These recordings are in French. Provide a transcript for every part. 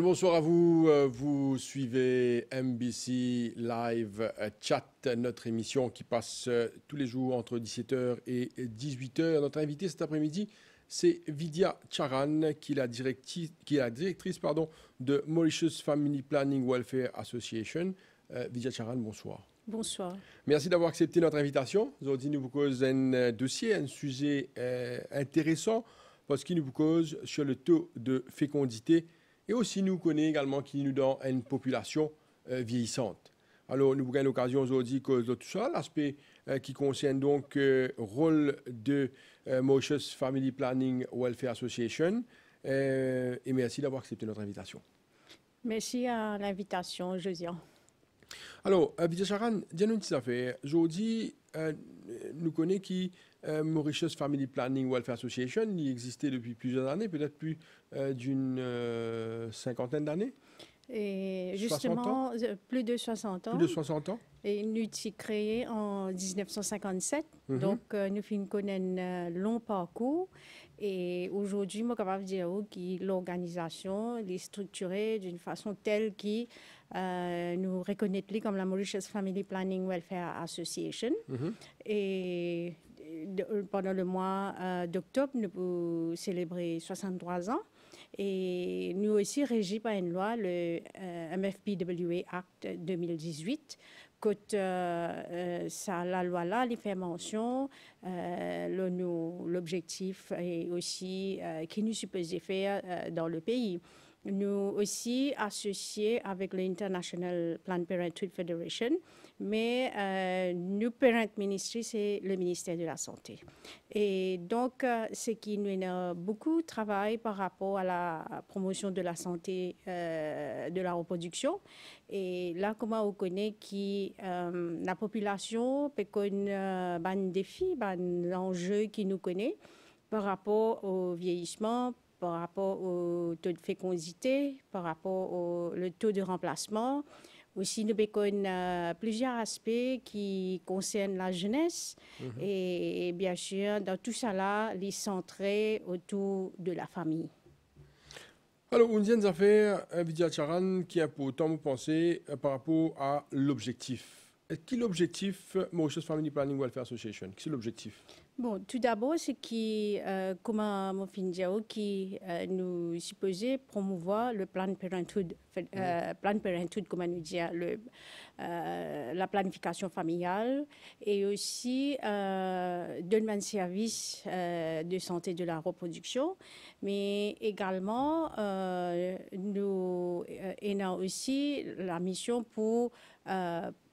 bonsoir à vous. Euh, vous suivez MBC Live euh, Chat, notre émission qui passe euh, tous les jours entre 17h et 18h. Notre invité cet après-midi, c'est Vidya Charan, qui est la, directrice, qui est de Mauritius Family Planning Welfare Association. Vidya Charan, bonsoir. Bonsoir. Merci d'avoir accepté notre invitation. Aujourd'hui, nous vous cause un dossier, un sujet intéressant, parce qu'il nous cause sur le taux de fécondité et aussi nous connaît également qui nous donne une population euh, vieillissante. Alors, nous avons l'occasion aujourd'hui de tout ça, l'aspect euh, qui concerne donc le euh, rôle de Mauritius Family Planning Welfare Association. et merci d'avoir accepté notre invitation. Merci à l'invitation, Josian. Alors, Vidya Charan, dis-nous une petite affaire. Aujourd'hui, nous connaissons qui euh, Mauritius Family Planning Welfare Association, il existait depuis plusieurs années, peut-être plus euh, d'une euh, cinquantaine d'années. Et justement, plus de 60 ans. Plus de 60 ans. Et mhm. nous été créé en 1957. Donc, nous faisons un long parcours. Et aujourd'hui, moi, capable de dire que l'organisation est structurée d'une façon telle qui nous nous reconnaissons comme la Mauritius Family Planning Welfare Association. Mhm. Et euh, pendant le mois euh, d'octobre, nous pouvons célébrer 63 ans. Et nous aussi régis par une loi, le euh, MFPWA Act 2018, que ça, la loi-là, les fait mention, de l'objectif et aussi qui nous supposait faire dans le pays. Nous aussi associés avec l'International Planned Parenthood Federation, mais euh, nous parent ministry, c'est le ministère de la Santé. Et donc, euh, ce qui nous a beaucoup travail par rapport à la promotion de la santé euh, de la reproduction. Et là, comment on connaît que la population peut connaître un ben, défi, un ben, enjeu qui nous connaît par rapport au vieillissement, par rapport au taux de fécondité, par rapport au le taux de remplacement, aussi, nous avons euh, plusieurs aspects qui concernent la jeunesse. Mhm. et, bien sûr, dans tout cela, les centrer autour de la famille. Alors, une affaire, euh, Vidya Charan, qui a pour vous pensé euh, par rapport à l'objectif. Quel est l'objectif Mauritius Family Planning Welfare Association Quel est l'objectif Bon, tout d'abord, c'est qui, euh, comment qui euh, nous supposait promouvoir le plan parenthood, euh, plan parenthood, dit, le, la planification familiale et aussi donner un service de santé de la reproduction, mais également nous, et aussi la mission pour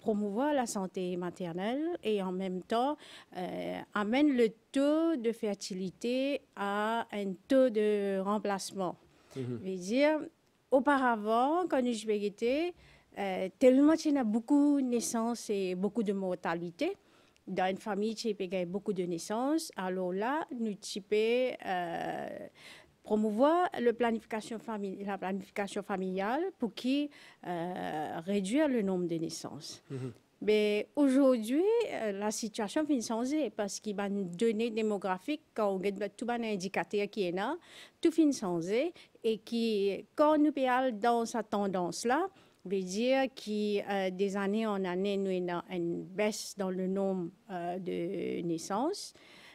promouvoir la santé maternelle et en même temps euh, amène le taux de fertilité à un taux de remplacement. Mhm. dire, auparavant, quand je vivais, euh, tellement il y a beaucoup de naissances et beaucoup de mortalité. Dans une famille, qui a beaucoup de naissances. Alors là, nous typons... Euh, promouvoir la planification familiale pour qui euh, réduire le nombre de naissances. Mm-hmm. Mais aujourd'hui, euh, la situation finit changer parce qu'il y a une donnée démographique, quand on a tout un indicateur qui est là, tout finit changer et qui, quand nous parlons dans cette tendance-là, veut dire que euh, des années en années nous avons une baisse dans le nombre de naissances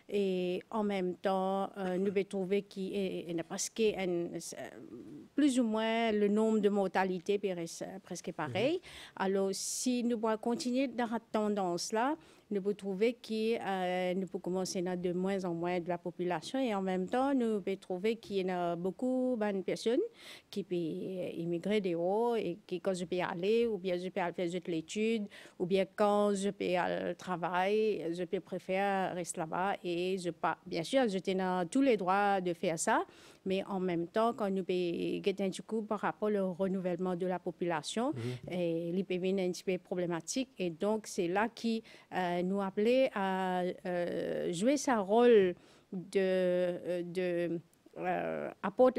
et en même temps, euh, nous trouvé qu'il a presque plus ou moins le nombre de mortalités euh, presque pareil. Mm-hmm. Alors, si nous continuer dans cette tendance-là, nous pouvons trouver qu'il euh, nous pouvons commencer de moins en moins de la population et en même temps, nous pouvons trouver qu'il y a beaucoup ben, de personnes qui peuvent immigrer de haut et qui, quand je peux aller, ou bien je peux aller faire d'autres l'étude ou bien quand je peux aller travail, je peux préférer rester là-bas et je pas. Bien sûr, je tiens tous les droits de faire ça, mais en même temps, quand nous avons du coup par rapport au renouvellement de la population, mhm. et l'IPV est un petit peu problématique. Et donc, c'est là qui euh, nous appelait à euh, jouer sa rôle de, euh, de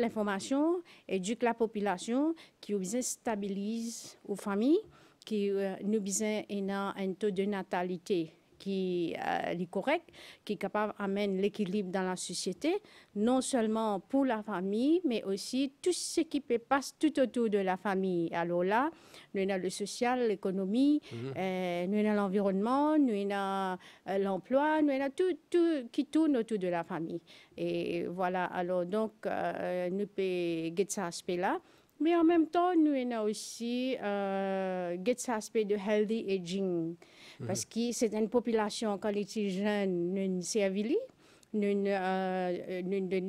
l'information, éduque la population, qui besoin stabilise aux familles, qui nous besoin un taux de natalité qui euh, est correct, qui est capable d'amener l'équilibre dans la société, non seulement pour la famille, mais aussi tout ce qui passe tout autour de la famille. Alors là, nous avons le social, l'économie, mhm. euh, nous avons l'environnement, nous avons euh, l'emploi, nous avons tout, tout, qui tourne autour de la famille. Et voilà, alors donc, euh, nous pouvons get cet aspect-là. Mais en même temps, nous avons aussi euh, cet aspect de healthy aging. Parce que c'est une population, quand les jeune, une une de ne euh,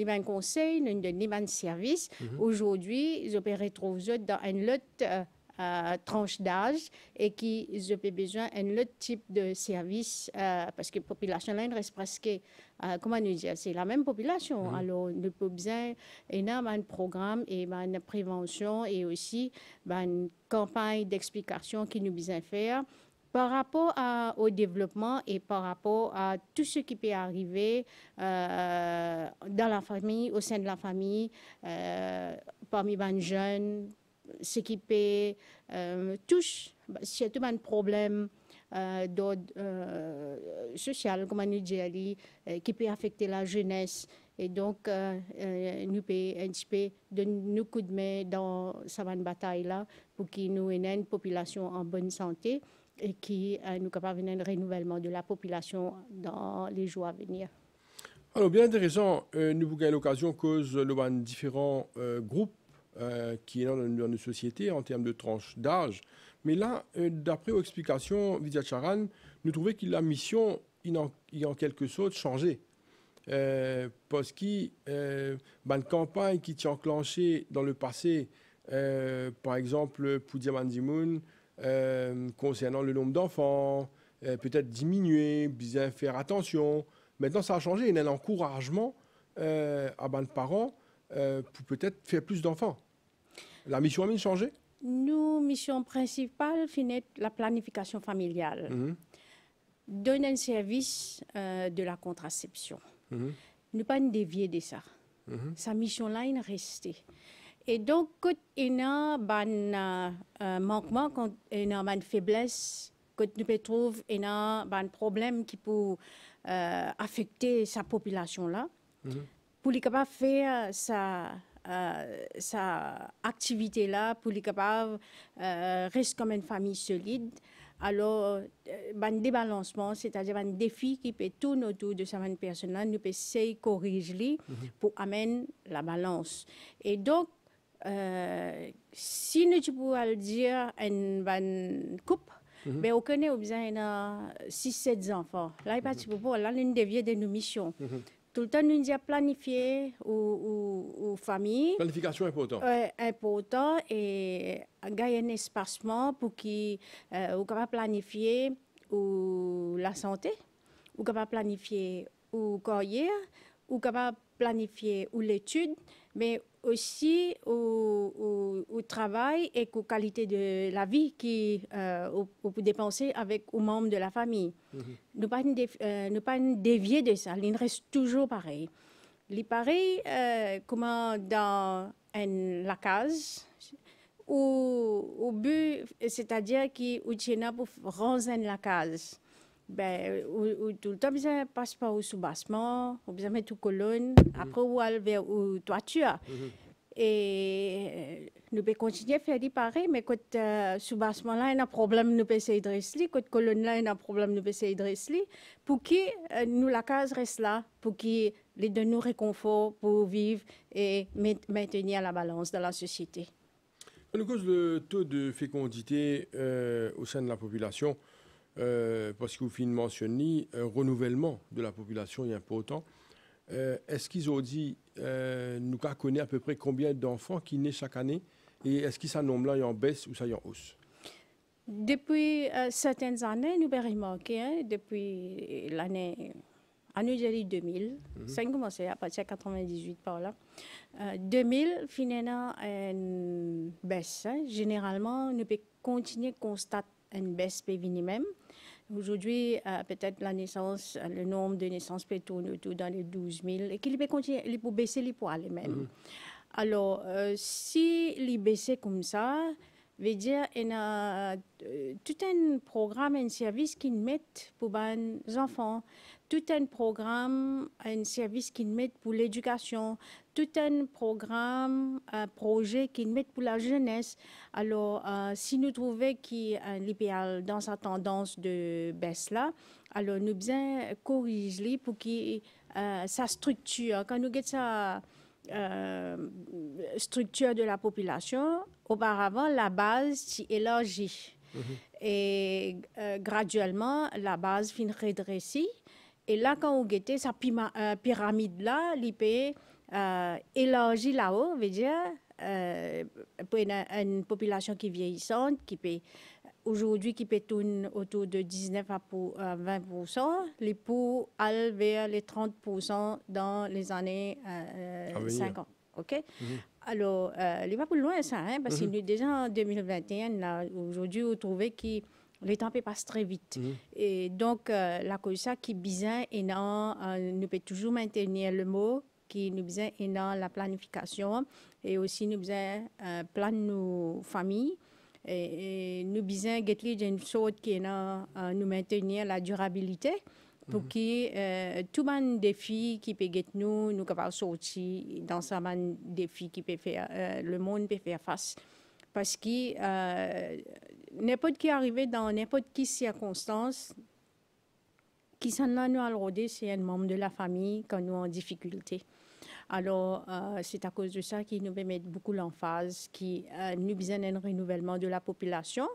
ben conseil, une de conseil, de ben service. Mhm. Aujourd'hui, ils se retrouver dans une autre euh, euh, tranche d'âge et qui ont besoin d'un autre type de service parce que la population là reste presque, comment nous dire, c'est la même population. Mhm. Alors, nous avons besoin d'un programme et ben de prévention et aussi d'une campagne d'explication qui nous besoin faire par rapport au développement et par rapport à tout ce qui peut arriver euh, dans la famille, au sein de la famille, euh, parmi les ben, jeunes, ce qui peut euh, toucher, ben, surtout un ben, problème euh, social, comme dit, qui peut affecter la jeunesse. Et donc, nous pouvons nous petit dans cette bataille-là pour qu'il nous ait une population en bonne santé et qui euh, nous capable venir un renouvellement de la population dans les jours à venir. Alors, bien intéressant, euh, nous avons l'occasion cause le différents euh, groupes qui sont dans, nos sociétés en termes de tranches d'âge. Mais là, d'après vos explications, Vidya Charan, nous trouvons que la mission est en, quelque sorte changée. parce que une campagne qui s'est enclenchée dans le passé, par exemple, pour Diamandimoun, euh, concernant le nombre d'enfants, euh, peut-être diminuer, bien faire attention. Maintenant, ça a changé. Il y a un encouragement euh, à ben, parents parents pour peut-être faire plus d'enfants. La mission a t elle changé Nous, mission principale, la planification familiale. Mhm. Donner un service de la contraception. Mhm. Ne pas nous dévier de ça. Mhm. Sa mission-là, elle est restée. Et donc, quand il y a un manquement, une faiblesse, quand nous trouvons y un problème qui peut euh, affecter sa population-là, mhm. pour les faire euh, sa, euh, sa activité-là, pour les capable euh, rester comme une famille solide, alors, un débalancement, c'est-à-dire un défi qui peut tourner autour de sa personne nous peut essayer de corriger mhm. pour amener la balance. Et donc, euh, si nous pouvons dire une bonne coupe mhm. mais on connaît besoin de 6 7 enfants là pas mhm. pour là l'une des de nos missions mhm. tout le temps nous a planifié aux, familles planification importante euh, important et euh, gagner un espacement pour qui euh, planifier ou la santé ou capable planifier ou carrière ou capable planifier ou l'étude mais aussi au, travail et aux qualités de la vie qui euh, dépenser avec aux membres de la famille. Mhm. Ne pas euh, pas dévier de ça, il reste toujours pareil. Il pareil euh, dans la case ou au but, c'est-à-dire qui tient pour rendre la case ben, tout le temps, ne passe pas au sous-bassement, ou besoin mettre colonne, mhm. après ou aller vers la toiture. Mhm. Et euh, nous pouvons continuer à faire des pareil, mais quand euh, sous-bassement là, il y a un problème, nous pouvons essayer de dresser, quand colonne là, il y a un problème, nous pouvons essayer de dresser, pour qui euh, nous la case reste là, pour qui les deux nous réconfort pour vivre et maintenir la balance dans la société. À cause le taux de fécondité euh, au sein de la population, euh, parce que vous avez mentionné un euh, renouvellement de la population est important. Euh, est-ce qu'ils ont dit, euh, nous connaissons à peu près combien d'enfants qui naissent chaque année et est-ce que ça nombre-là est en baisse ou ça est en hausse Depuis certaines années, nous avons remarqué, hein, depuis l'année en 2000, mhm. ça a commencé à partir de 98 par là. 2000, finalement, une baisse. Hein. Généralement, nous pouvons continuer à constater une baisse même Aujourd'hui, euh, peut-être la naissance, le nombre de naissances peut tourner autour dans les 12 000 et qu'il peut continuer il peut baisser les poids les mêmes. Alors, euh, si les baisser comme ça, veut dire y a euh, tout un programme, un service qu'ils met pour ben, les enfants, tout un programme, un service qu'ils met pour l'éducation, tout un programme, un projet qu'ils mettent pour la jeunesse. Alors, euh, si nous trouvons qu'un est dans sa tendance de baisse là, alors nous bien corriger pour que euh, sa structure, quand nous avons sa euh, structure de la population, auparavant, la base s'élargit. Mm-hmm. Et graduellement, la base finit redressée. Et là, quand on guettait sa pyramide là, l'IP euh, là-haut veut dire euh, pour une, population qui vieillissante, qui peut aujourd'hui qui peut tourner autour de 19 à 20%, les pour aller vers les 30% dans les années 50. Euh, OK? Mhm. Alors, euh, il va plus loin ça, hein, parce que mhm. déjà en 2021, aujourd'hui, vous trouvez que les temps passent très vite. Mhm. Et donc, la cause ça qui est bizarre, et non, nous peut toujours maintenir le mot qui nous besoin dans la planification et aussi nous besoin euh, plan nos familles et, nous besoin getli d'une qui euh, nous maintenir la durabilité pour mhm. que euh, tout man défi qui peut nous nous capable sortir dans ce man défi qui peut faire euh, le monde peut faire face parce que n'importe qui arrivé dans n'importe qui circonstance qui s'en a nous à c'est un membre de la famille quand nous en difficulté. Alors, euh, c'est à cause de ça qu'il nous met beaucoup l'emphase, qui euh, nous besoin un renouvellement de la population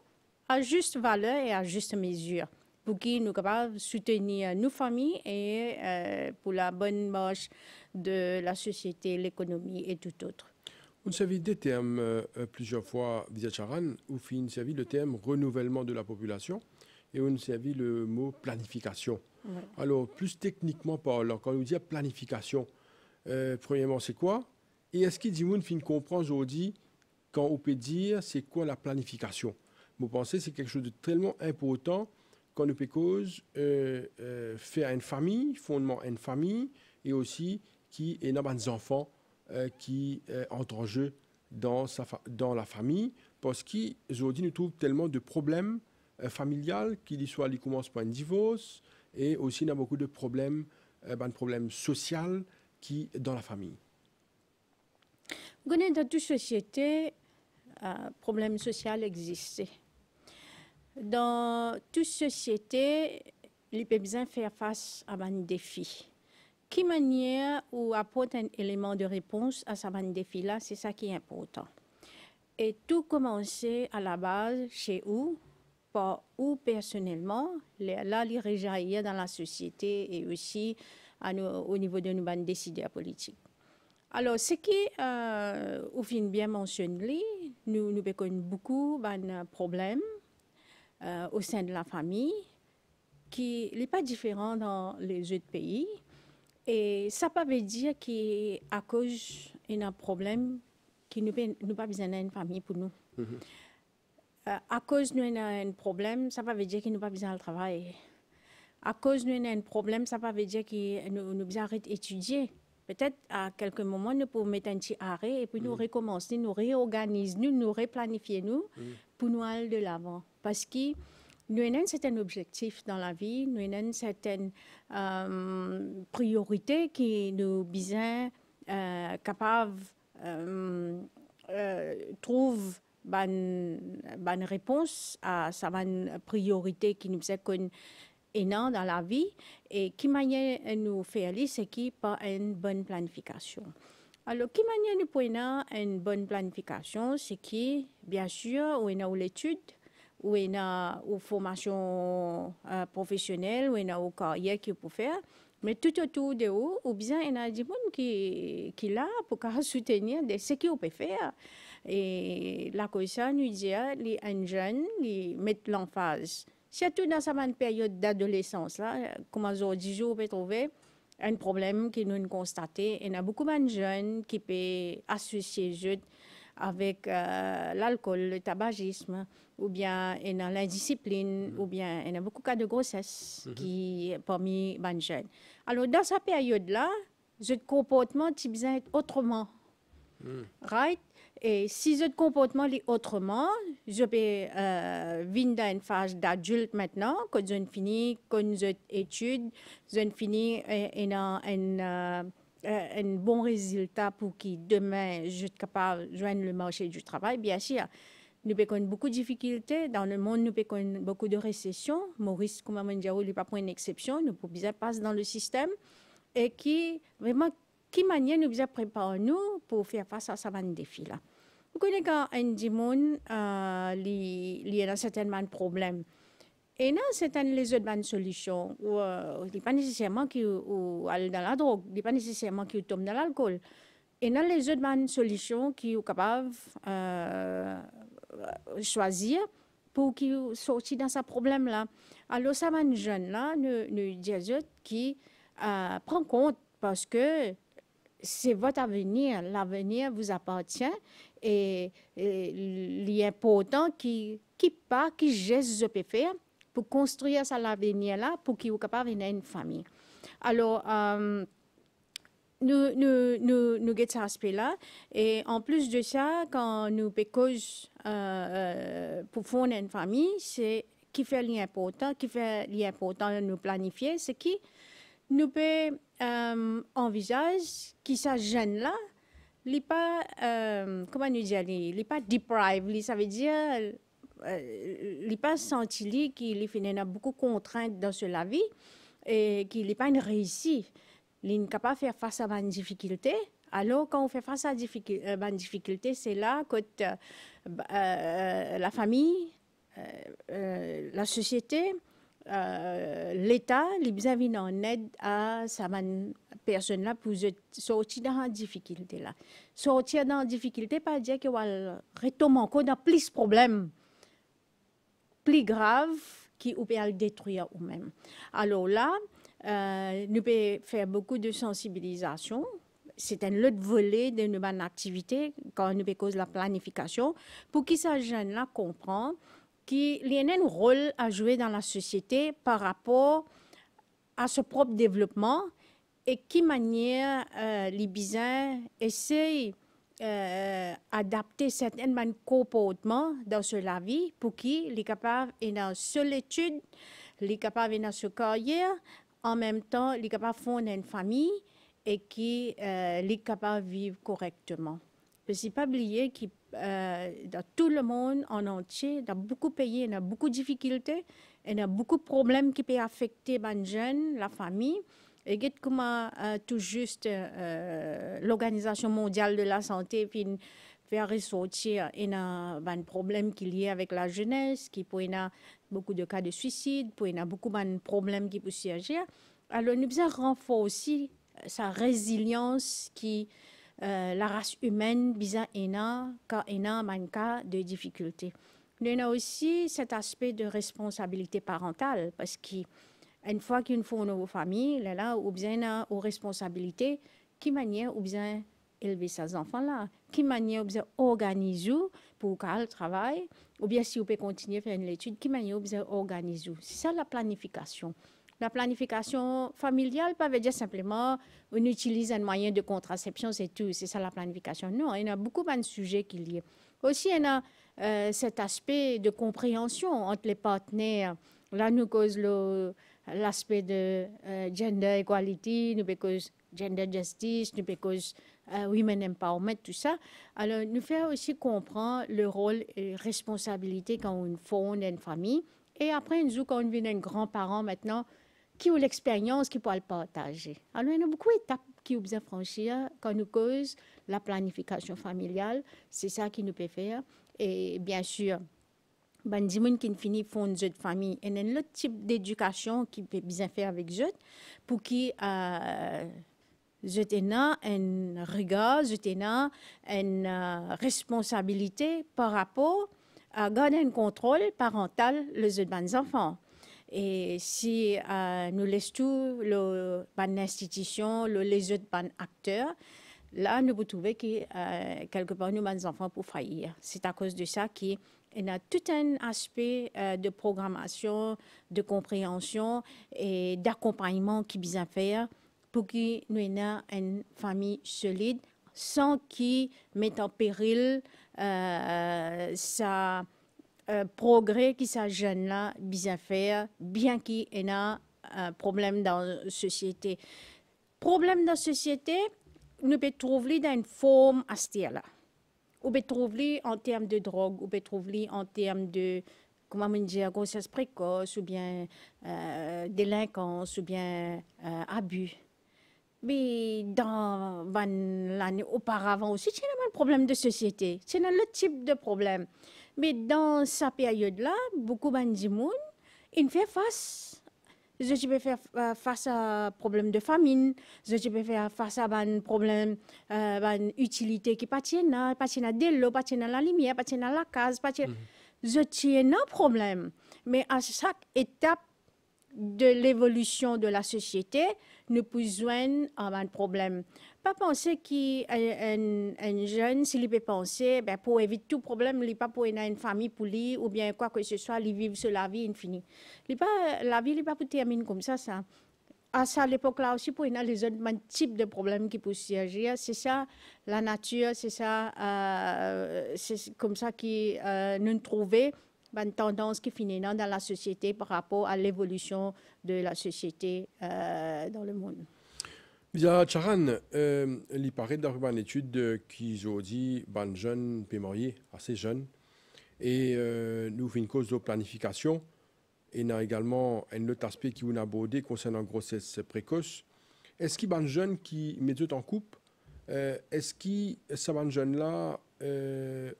à juste valeur et à juste mesure pour qu'ils nous de soutenir nos familles et euh, pour la bonne marche de la société, l'économie et tout autre. Vous servi des termes plusieurs fois, Charan, où vous servi le terme renouvellement de la population et on servi le mot planification. Alors, plus techniquement parlant, quand on dit planification, euh, premièrement, c'est quoi Et est-ce que Dimoun fin comprend aujourd'hui quand on peut dire c'est quoi la planification Vous pensez c'est quelque chose de tellement important quand on peut cause euh, euh, faire une famille, fondement une famille, et aussi qui est a des enfants qui entrent en jeu dans, la famille, parce qu'aujourd'hui nous trouve tellement de problèmes familiales y soit les commence par un divorce, et aussi a beaucoup de problèmes, de ben, problèmes sociaux, dans la famille. Dans toute société, un euh, problème social existe. Dans toute société, il peut bien faire face à un défi. Qui manière ou apporte un élément de réponse à ce défi-là, c'est ça qui est important. Et tout commencer à la base chez où, pas ou personnellement, là, il réjaillit dans la société et aussi au niveau de nos décisions décideurs politiques. Alors, ce qui, euh, au fin bien mentionné, nous, nous beaucoup de ben, euh, problèmes euh, au sein de la famille qui n'est pas différent dans les autres pays. Et ça ne veut pas dire qu'à cause d'un problème, qui nous n'avons pas besoin d'une famille pour nous. Mm-hmm. Euh, à cause d'un problème, ça ne veut pas dire qu'il nous pas besoin de travail à cause nous un problème, ça ne veut pas dire qu'on nous, nous arrêter d'étudier. Peut-être à quelques moments, nous pouvons mettre un petit arrêt et puis nous mm. recommencer, nous réorganiser, nous, nous replanifier nous mm. pour nous aller de l'avant. Parce que nous avons un certain objectif dans la vie, nous avons une euh, euh, certaine euh, priorité qui nous besoin capable euh, euh, trouve réponse à sa priorité qui nous connaître dans la vie et qui manière nous faire c'est qui pas une bonne planification. Alors, qui manière nous pour une bonne planification, c'est qui, bien sûr, ou a l'étude, ou a une formation euh, professionnelle, ou a une carrière qu'il peut faire, mais tout autour de vous, ou bien il y a des gens qui, qui là pour soutenir de ce qu'on peut faire. Et la ça nous dit, les jeunes, qui mettent l'emphase Surtout dans cette période d'adolescence, là, comme on dit, on peut trouver un problème qui nous constaté. Il e y a beaucoup de jeunes qui peuvent associer avec euh, l'alcool, le tabagisme, ou bien il e y l'indiscipline, mm-hmm. ou bien il y a beaucoup de cas de grossesse qui mm-hmm. parmi les jeunes. Alors, dans cette période-là, ce comportement, tu besoin autrement. Mm. Right? Et si ce comportement est autrement, je peux venir dans une phase d'adulte maintenant, quand je finis, quand je étude, je finis et un, un bon résultat pour qui demain je suis capable de joindre le marché du travail, bien sûr. Nous avons beaucoup de difficultés. Dans le monde, nous avons beaucoup de récessions. Maurice dit, n'est pas une exception. Nous pouvons passer dans le système et qui vraiment quelle manière nous préparons-nous pour faire face à ce défi-là Vous connaissez un euh, il y e a certainement un problème. Et non, c'est un les autres bonnes solutions. Ou, n'est euh, pas nécessairement qu'il ou, dans la drogue, il pas nécessairement qu'il tombe dans l'alcool. Et non, les autres bonnes solutions qui est capable euh, de choisir pour soit sorte dans ce problème-là. Alors, ça, un jeune là, nous, qui prennent prend compte parce que c'est votre avenir. L'avenir vous appartient et, il est important qui, qui part, qui geste ce faire pour construire ça l'avenir-là, pour qu'il soit capable d'avoir une famille. Alors, euh, nous, nous, nous, nous cet aspect-là. Et en plus de ça, quand nous pécons euh, euh, pour fonder une famille, c'est qui fait l'important, qui fait l'important de nous planifier, c'est qui nous peut euh, envisager que ces jeunes-là, n'est pas, euh, comment nous dire, n'est pas deprived, ça veut dire, euh, pas senti qu'il est a beaucoup contraintes dans ce la vie et qu'il n'est pas une réussite. Il n'est capable de faire face à une difficulté. Alors, quand on fait face à une euh, ben, difficulté, c'est là que ben, la famille, la société, euh, l'État il a en aide à sa personne là pour sortir dans la difficulté là. Sortir dans la difficulté pas dire qu'il va retomber encore dans plus de problèmes plus graves qui ou peut détruire ou même. Alors là, euh, nous pouvons faire beaucoup de sensibilisation. C'est un autre volet de notre activité quand nous cause la planification pour que ces jeunes là comprennent qui a un rôle à jouer dans la société par rapport à ce propre développement et qui manière euh, les Libyens essayent d'adapter euh, certains comportements dans la vie pour qui les capables et dans seule étude, les capables dans sa carrière, en même temps, les capables de une famille et qui euh, les capables de vivre correctement. Je ne pas oublier qu'il euh, dans tout le monde en entier, dans beaucoup de pays, y a beaucoup de difficultés, y a beaucoup de problèmes qui peuvent affecter ben, les jeunes, la famille. Et comment euh, tout juste euh, l'Organisation mondiale de la santé puis fait ressortir un un ben, problème qui est lié avec la jeunesse, qui peut y a beaucoup de cas de suicide, pour y a beaucoup ben, de problèmes qui peuvent surgir. Alors nous avons renforcer sa résilience qui euh, la race humaine, Biza Ena, Ka Ena, Manka, de difficultés. Il y a aussi cet aspect de responsabilité parentale, parce qu'une fois qu'il faut une nouvelle famille, là, a ou bien aux responsabilités, qui manière ou bien élever ses enfants-là, qui manière ou bien organiser pour qu'elle travaille? ou bien si vous peut continuer à faire une étude, qui manière ou bien organiser. C'est ça la planification. La planification familiale, pas veut dire simplement on utilise un moyen de contraception, c'est tout, c'est ça la planification. Non, il y a beaucoup de sujets qu'il y a. Aussi, il y a euh, cet aspect de compréhension entre les partenaires. Là, nous cause l'aspect de euh, gender equality, nous cause gender justice, nous cause euh, women empowerment, tout ça. Alors, nous faire aussi comprendre le rôle et responsabilité quand on fonde une famille. Et après, nous, quand on devient un grand-parent maintenant, qui ont l'expérience, qui peuvent le partager. Alors, il y a beaucoup d'étapes qui ont franchir hein. quand nous cause la planification familiale. C'est ça qui nous peut faire. Et bien sûr, ben, gens qui finit font jeu de famille. Et un autre type d'éducation qui peut bien faire avec eux pour qui euh, t'ai un regard, une euh, responsabilité par rapport à garder un contrôle parental le enfants. Et si euh, nous laissons tout le, ben, institutions, le, les autres ben, acteurs, là, nous pouvons trouver que euh, quelque part, nous, ben, les enfants, pour faillir. C'est à cause de ça qu'il y a tout un aspect euh, de programmation, de compréhension et d'accompagnement qui est à faire pour que nous ayons une famille solide sans qu'ils mette en péril sa euh, progrès qui s'agène là bien bien qu'il y ait un euh, problème dans la société. Problème dans la société, nous peut trouver dans une forme astière-là. Ou peut trouver en termes de drogue, ou peut trouver en termes de comment on dit, grossesse précoce, ou bien euh, délinquance, ou bien abus. Mais dans l'année auparavant aussi, c'est un problème de société. C'est le type de problème. Mais dans sa période-là, beaucoup de gens ils font face. Je peux faire euh, face à problème de famine, je peux faire face à un problème, euh, qui appartient à, pas à de l'eau, appartient à la lumière, appartient à la case, Mm Je tiens un problème. Mais à chaque étape de l'évolution de la société, nous avons besoin un problème pas penser qu'un jeune, s'il peut penser, ben, pour éviter tout problème, il n'est pas pour une famille pour lui, ou bien quoi que ce soit, il vit sur la vie infinie. pas, la vie n'est pas pour terminer comme ça, ça. À ça, l'époque-là aussi, pour il y a les types de problèmes qui peuvent surgir. C'est ça, la nature, c'est ça, euh, c'est comme ça qui euh, nous trouvons ben, une tendance qui finit dans la société par rapport à l'évolution de la société euh, dans le monde. Via Charan, euh, il paraît d'avoir une étude qui aujourd'hui ban jeune, pémorier, assez jeune, et euh, nous fait une cause de planification. Et a également un autre aspect qui vous abordé concernant grossesse précoce. Est-ce qu'il ban jeune qui met en couple euh, Est-ce que ça ban jeune là,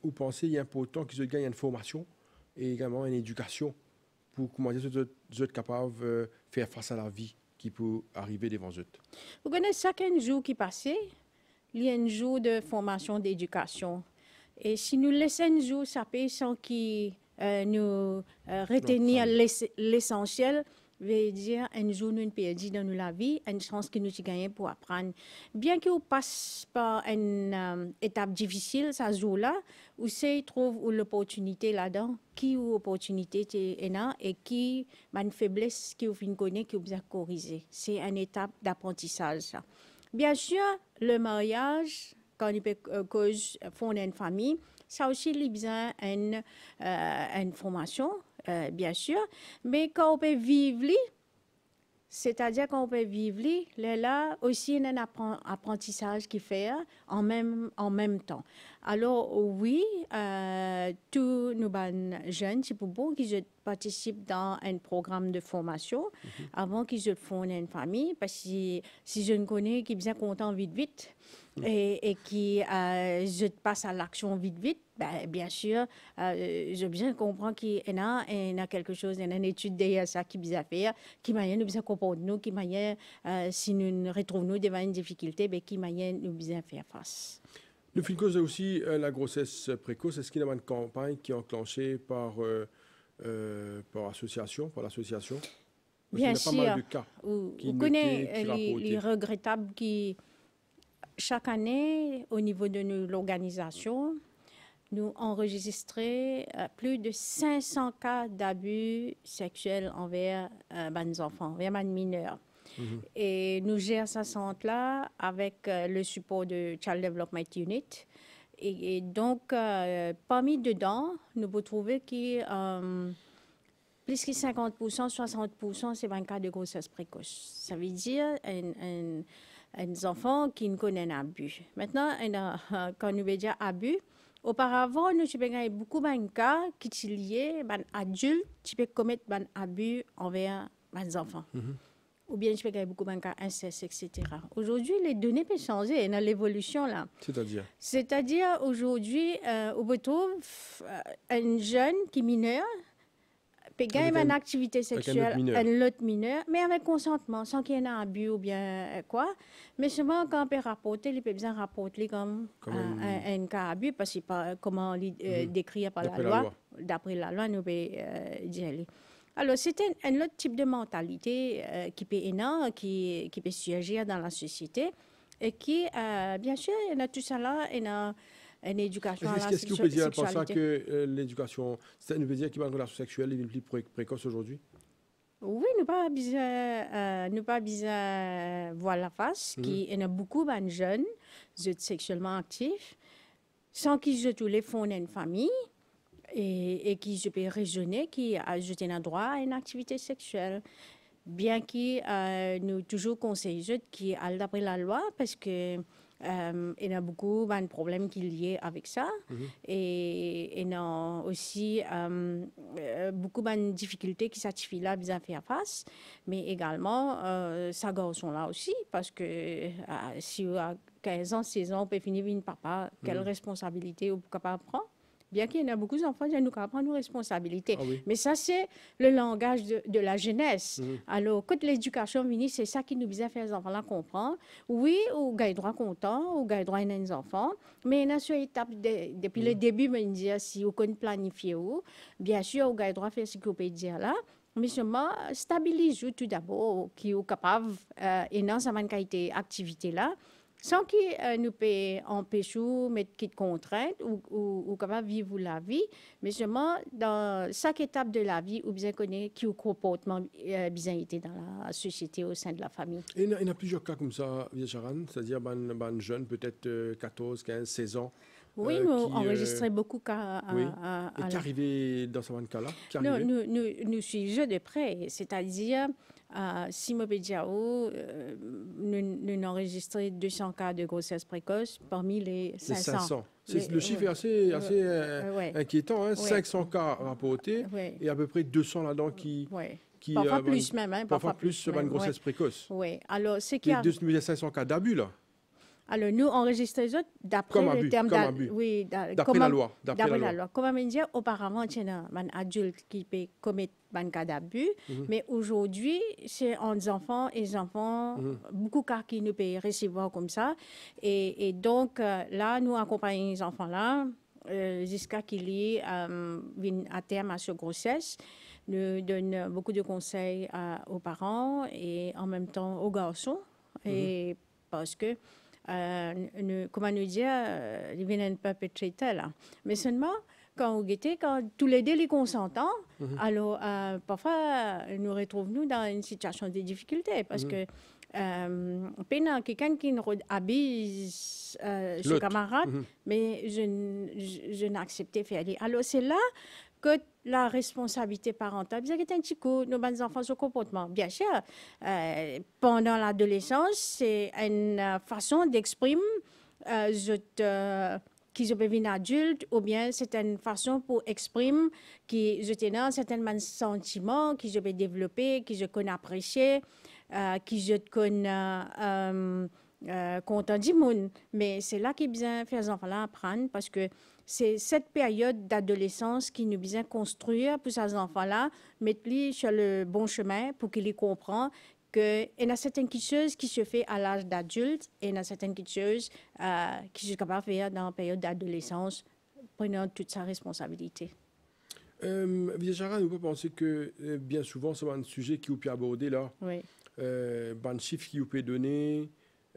vous pensez il est important qu'ils gagnent une formation et également une éducation pour commencer à être capable de faire face à la vie qui peut arriver devant Vous connaissez, chaque jour qui passe, il y a un jour de formation d'éducation. Et si nous laissons un jour, ça sans qui euh, nous euh, retenir l'essentiel, veut dire un jour nous perdons dans la vie, une chance que nous gagne pour apprendre. Bien qu'on passe par une euh, étape difficile, ça jour là, où se trouve où l'opportunité là-dedans, qui ou opportunité est là et qui a une faiblesse qui vous connaît, qui vous a corriger. C'est une étape d'apprentissage. Bien sûr, le mariage, quand il peut euh, cause fonder une famille, ça aussi, il a besoin d'une euh, formation, euh, bien sûr, mais quand on peut vivre, c'est-à-dire qu'on peut vivre là, là aussi un apprentissage qui fait hein, en même, en même temps. Alors oui, euh, tous nos jeunes, c'est pour bon je participe dans un programme de formation mhm. avant qu'ils se fondent une famille, parce que si je ne connais qu'ils bien content vite, vite, mhm. et, et qui euh, je passe à l'action vite vite, ben, bien sûr, euh, je bien comprends qu'il y en a, il a quelque chose, il y a une étude derrière ça qui vise faire, qui manière nous bien comprendre nous, qui manière euh, si nous retrouvons nous devant une difficulté, ben, qui manière nous bien faire face. Le fil cause aussi euh, la grossesse précoce. Est-ce qu'il y a une campagne qui est enclenchée par euh, par association, par l'association. Bien il sûr. Pas mal connaît euh, les, regrettables qui, chaque année, au niveau de l'organisation, nous enregistrons euh, plus de 500 cas d'abus sexuels envers euh, ben, enfants, envers mineurs. Mhm. Et nous gérons ça centre-là avec le support de Child Development Unit et, donc, euh, parmi dedans, nous pouvons trouver que euh, plus que 50%, 60%, c'est un cas de grossesse précoce. Ça veut dire un, un, enfant qui ne connaît un abus. Maintenant, euh, quand nous disons abus, auparavant, nous avons beaucoup de cas qui sont liés à un adulte qui peut commettre un abus envers les enfants. Mm-hmm ou bien je peux gagner beaucoup inceste, etc. Aujourd'hui, les données peuvent changer a l'évolution là. C'est-à-dire C'est-à-dire aujourd'hui, euh, on retrouve un jeune qui est mineur, peut gagner une activité sexuelle un autre mineur, mais avec consentement, sans qu'il y ait un abus ou bien euh, quoi. Mais souvent, quand on peut rapporter, il peut bien rapporter comme, euh, un, cas abus, parce que euh, mhm. pas, comment on par la, loi. D'après la loi, nous peut dire. Alors, c'est un, autre type de mentalité euh, qui peut qui, qui peut surgir dans la société et qui, euh, bien sûr, il y a tout cela, il y a une éducation à la Qu'est-ce que vous pouvez dire par ça que euh, l'éducation, ça nous veut dire qu'il a une relation sexuelle est plus précoce aujourd'hui oui, nous pas besoin, nous pas besoin voir la face. Qui, mhm. il y a beaucoup ben, de jeunes, sexuellement actifs, sans qu'ils se tous les une famille et, qui je peux raisonner qui a jeté un droit à une activité sexuelle bien qu'ils euh, nous toujours conseillent qui d'après la loi parce que euh, il y a beaucoup ben, de problèmes qui liés avec ça mm-hmm. et il y a aussi euh, beaucoup ben, de difficultés qui satisfient là à faire face mais également ça sont là aussi parce que si à 15 ans 16 ans on peut finir une papa quelle mm-hmm. responsabilité on peut prendre bien qu'il y en a beaucoup d'enfants, nous qu'à nos responsabilités. Ah mais ça, c'est le langage de, la jeunesse. Mhm. Alors, quand l'éducation c'est ça qui nous vise faire les enfants la comprendre. Oui, ou le droit content, ou le droit à des enfants, mais a cette étape, depuis le mhm. début, me dire ah, si on peut planifier, ou bien sûr, on gagne droit de faire ce qu'on peut dire là, mais seulement stabilise tout d'abord qui est capable euh, et non ça manque qualité activité là sans qu'ils euh, nous empêche ou mettre des ou, ou, ou, comment vivre la vie, mais seulement dans chaque étape de la vie, où bien connaît qui comportement euh, bien été dans la société au sein de la famille. il y a, plusieurs cas comme ça, c'est-à-dire ben, ben jeune, peut-être 14, 15, 16 ans. Oui, euh, nous qui, beaucoup cas. Et qui la... dans ce cas-là Non, nous, nous, nous suivons de près, c'est-à-dire à Simobejao, nous, nous 200 cas de grossesse précoce parmi les 500. C'est le chiffre est assez, euh, euh, euh, inquiétant, 500 hein. cas rapportés et à peu près 200 là-dedans qui, qui, Parfois plus même. Hein, parfois, plus, sur une grossesse précoce. Oui, alors c'est a... 2500 cas d'abus là. Alors, nous, enregistrons les autres d'après le terme d'après oui, la loi. D'après la, loi. Comme on dit, auparavant, c'est un adulte qui peut commettre un cas d'abus, mhm. mais aujourd'hui, c'est les enfants et les enfants, beaucoup de cas qui nous peuvent recevoir comme ça. Et, donc, euh, là, nous accompagnons les enfants-là euh, jusqu'à qu'ils aient euh, un à terme à cette grossesse nous donnons beaucoup de conseils aux parents et en même temps aux garçons. Et mhm. parce que euh, comment nous dire, euh, ils viennent pas pétriter là. Mais seulement, quand vous guettez, quand tous les deux les consentants, mhm. alors euh, parfois nous retrouvons nous dans une situation de difficulté parce mhm. que euh, peine quelqu'un qui abuse son ses camarades, mhm. mais je, je, je n'acceptais faire aller. Alors c'est là que la responsabilité parentale. Vous un petit coup, nos enfants, sont comportement. Bien sûr, euh, pendant l'adolescence, c'est une façon d'exprimer euh, euh, qu'ils adulte, adultes ou bien c'est une façon pour exprimer qu'ils ont un certain sentiment qu'ils ont développé, qu'ils ont apprécié, euh, qu'ils ont euh, content du monde. Mais c'est là qu'il bien faire les enfants apprendre parce que c'est cette période d'adolescence qui nous vient construire pour ces enfants-là, mettre-les sur le bon chemin pour qu'ils comprennent qu'il y a certaines choses qui se fait à l'âge d'adulte et il y a certaines choses qui euh, sont capables de faire dans la période d'adolescence, prenant toute sa responsabilité. Euh, Viajara, nous peut penser que euh, bien souvent, c'est un sujet qui vous peut aborder là. Oui. Euh, chiffre qui vous peut donner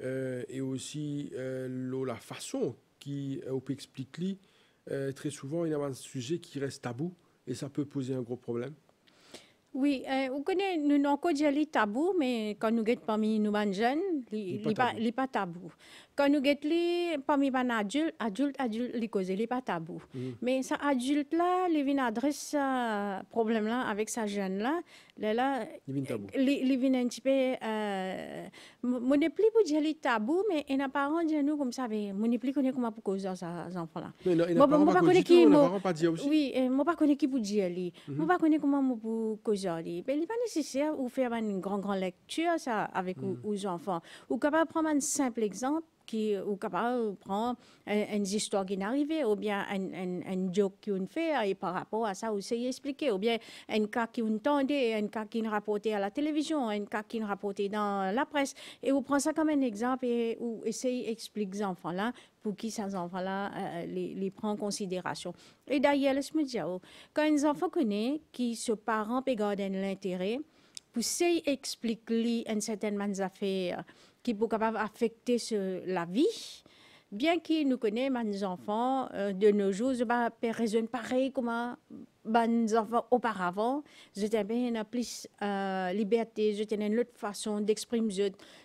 euh, et aussi la façon qui vous peut expliquer euh, très souvent, il y a un sujet qui reste tabou et ça peut poser un gros problème. Oui, euh, on connaît, nous tabou, mais quand nous sommes parmi nous jeunes, il n'est pas, pas, tabou. Quand nous getli, parmi pas adultes, adulte, adulte, les cause les pas tabou. Mm. Mais ça adulte là, les vient adresse ce problème là avec sa jeune là, là là, les vient un petit peu, euh, plus pour dire les tabou, mais en apparent dire nous comme ça, mais mon plus connaît comment pour causer ça, enfants là. Moi pas connais qui, moi pas dire aussi. Oui, moi pas connu qui pour dire les, mm-hmm. moi pas connu comment moi pour causer les. Mais il pas nécessaire ou faire une grande grande lecture ça avec mm. aux enfants. Ou capable prendre un simple exemple qui, ou capable prend une, histoire qui arrivée, ou bien un, joke un joke fait, et par rapport à ça, aussi expliquer, ou bien un cas qu'on entendait, un cas qu'on rapportait à la télévision, un cas qu'on rapportait dans la presse. Et vous prend ça comme un exemple et on essayez d'expliquer aux enfants-là pour qui ces enfants-là euh, euh, les, les, prend en considération. Et d'ailleurs, je me quand les enfants connaissent qui se parent et gardent l'intérêt, pour essayer d'expliquer une certaine manière qui peut capable affecter la vie. Bien qu'ils nous connaissent, nos enfants euh, de nos jours, bah, raison pareil comme hein, bah, enfants auparavant. Je tenais plus euh, liberté, je tenais une autre façon d'exprimer,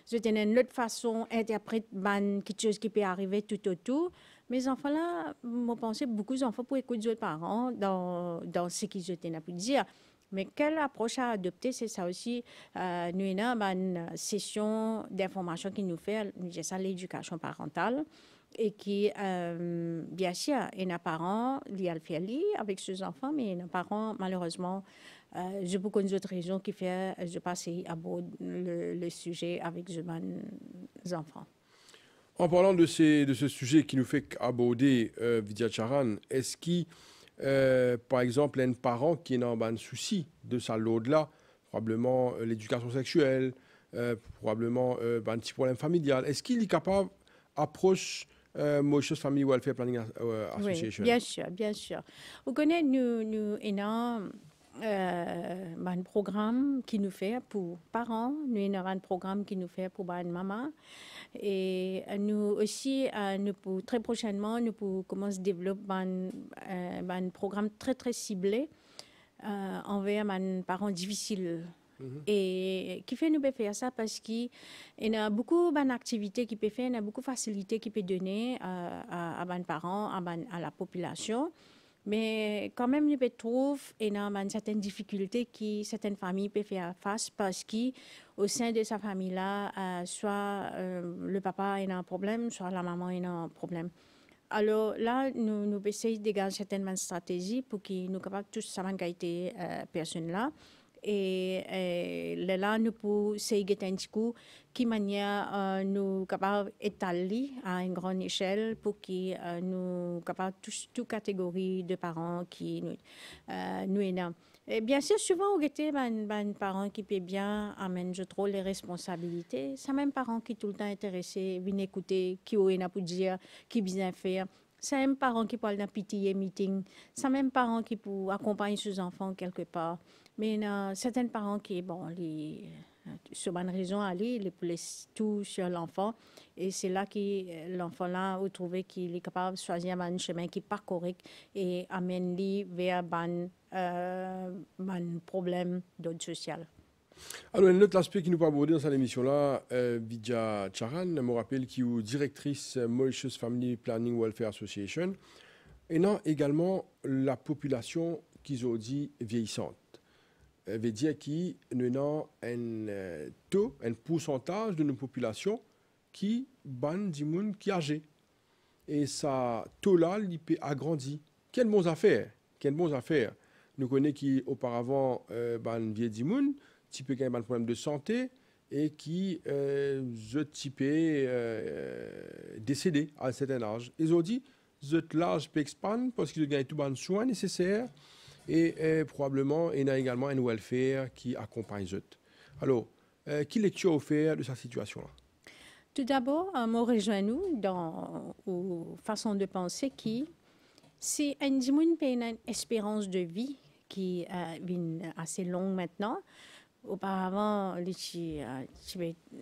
je, tenais une autre façon d'interpréter bah, quelque chose qui peut arriver tout autour. Mes enfants-là, m'ont pensé beaucoup d'enfants pour écouter leurs parents dans, ce qu'ils ont pu dire. Mais quelle approche à adopter, c'est ça aussi. Euh, nous avons une session d'information qui nous fait, ça, l'éducation parentale et qui, euh, bien sûr, il a un parent, avec ses enfants, mais il un parent, malheureusement, euh, j'ai beaucoup d'autres raisons qui fait, je passe à le, sujet avec mes enfants. En parlant de, ces, de ce sujet qui nous fait aborder euh, Vidya Charan, est-ce qu'il euh, par exemple, un parent qui est en bah, de souci de ça, l'au-delà, probablement euh, l'éducation sexuelle, euh, probablement bah, un petit problème familial. Est-ce qu'il est capable d'approcher euh, Family Welfare Planning Association Oui, bien sûr, bien sûr. Vous connaissez, nous, nous, énorme euh, ben, un programme qui nous fait pour parents, nous avons un programme qui nous fait pour ben, une maman. Et euh, nous aussi, euh, nous pour, très prochainement, nous pouvons commencer à développer ben, un, programme très, très ciblé envers les parents difficiles. Mhm. Et qui fait nous faire ça parce qu'il y a beaucoup d'activités qui peut faire, il y a beaucoup de facilités qui peut donner à, à, parents, à, à la population. Mais quand même, nous trouve énormément certaines difficultés que certaines familles peuvent faire face parce qu'au sein de sa famille-là, euh, soit euh, le papa a un problème, soit la maman a un problème. Alors là, nous, nous essayons de garder certaines stratégies pour que nous capables tous savoir qualité euh, personne là. Et euh, là nous pouvons essayer qui manière euh, nous capable étaler à une grande échelle pour qui euh, nous capable tous toutes catégories de parents qui nous nous Et bien sûr, souvent, on était ben, ben parents qui paient bien, amène je trop les responsabilités. C'est même parents qui tout le temps intéressés, viennent écouter, qui ont pour dire, qui bien faire. C'est même parents qui parlent d'un petit meeting. C'est même parents qui pour accompagner ses enfants quelque part. Mais a euh, certains parents qui, bon, les, euh, sur bonne raison, aller, les laissent tout sur l'enfant. Et c'est là que euh, l'enfant-là a trouvé qu'il est capable de choisir un chemin qui est correct et amène lui vers un problème d'ordre social. Alors, un autre aspect qui nous parle dans cette émission-là, euh, Vidya Charan, me rappelle, qui est directrice Mauritius Family Planning Welfare Association, et non également la population qu'ils ont dit vieillissante. Euh, veut dire qu'il y a un euh, taux, un pourcentage de nos population qui ban du qui âgé. Et ce taux-là, il peut grandir. Quelles bonnes affaire, Nous connaissons qu'auparavant, auparavant euh, ban vieux du monde, qui a des problème de santé et qui euh, je type décédé à un certain âge. Ils ont dit, l'âge peut expandre parce qu'ils ont gagné tout bon soin nécessaire. nécessaires et eh, probablement, il y a également un welfare qui accompagne eux. Alors, euh, quelle lecture offert de sa situation-là Tout d'abord, un euh, mot rejoint-nous dans une façon de penser qui, c'est une espérance de vie qui est euh, assez longue maintenant, auparavant, les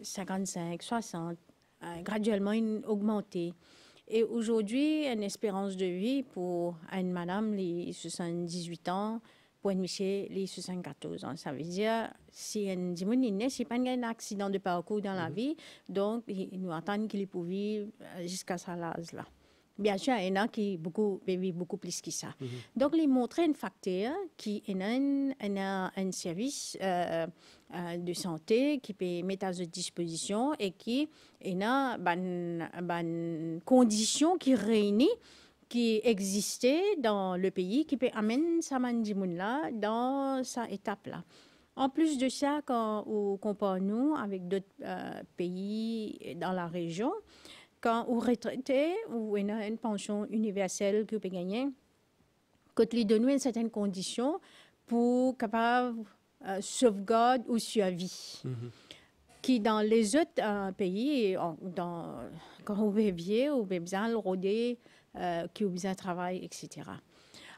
55, 60, euh, graduellement, augmenté. augmentée. Et aujourd'hui, une espérance de vie pour une madame, les 78 ans, pour un monsieur, les 74 ans. Ça veut dire, si une il n'est pas un accident de parcours dans la mhm. vie, donc, il nous attendent qu'il puisse vivre euh, jusqu'à sa âge-là. Bien sûr, il y en a qui beaucoup, vivent beaucoup plus que ça. Mhm. Donc, les montrer une facteur qui est un, service euh, euh, de santé qui peut mettre à disposition et qui a une condition qui réunit qui existait dans le pays qui peut amener sa là dans sa étape là. En plus de ça, quand on compare nous avec d'autres euh, pays dans la région, quand on retraité ou on a une pension universelle que peut gagner, quand de donne une certaine condition pour capable euh, sauvegarde ou survie. Mm-hmm. Qui dans les autres euh, pays, dans, quand on vivait, on besoin de qui ont besoin de travail, etc.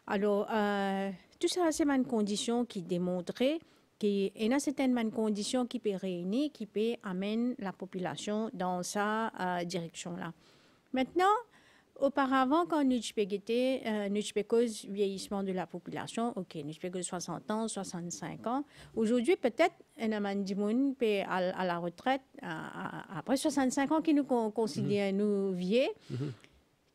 Alors, euh, tout ça, c'est une condition qui démontrait qu'il y a certaines conditions qui peuvent réunir, qui peut amener la population dans sa direction-là. Maintenant, Auparavant, quand nous était, euh, cause vieillissement de la population, ok, nous 60 ans, 65 ans. Aujourd'hui, peut-être, un amandimoun peut à, la retraite, après 65 ans, qui nous considère mhm. nous vieux. Mhm.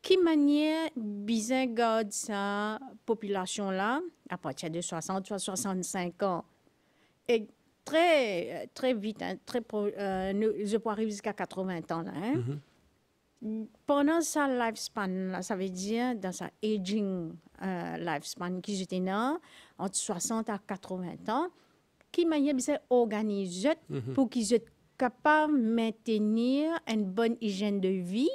Qui manière bien garde sa population-là, à partir de 60, 65 ans, et très, très vite, hein, très, euh, je peux arriver jusqu'à 80 ans, là, hein? mhm. Pendant sa lifespan, là, ça veut dire dans sa aging euh, lifespan qui était là, entre 60 à 80 ans, qui m'a organisé organisés mhm. pour qu'ils soient capable de maintenir une bonne hygiène de vie,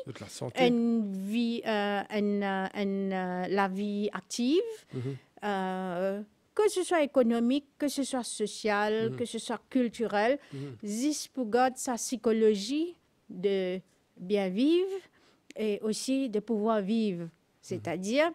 la une vie, euh, euh, la vie active, mhm. que ce soit économique, que ce soit social, mhm. que ce soit culturel, juste pour garder sa psychologie de bien vivre et aussi de pouvoir vivre. Mhm. C'est-à-dire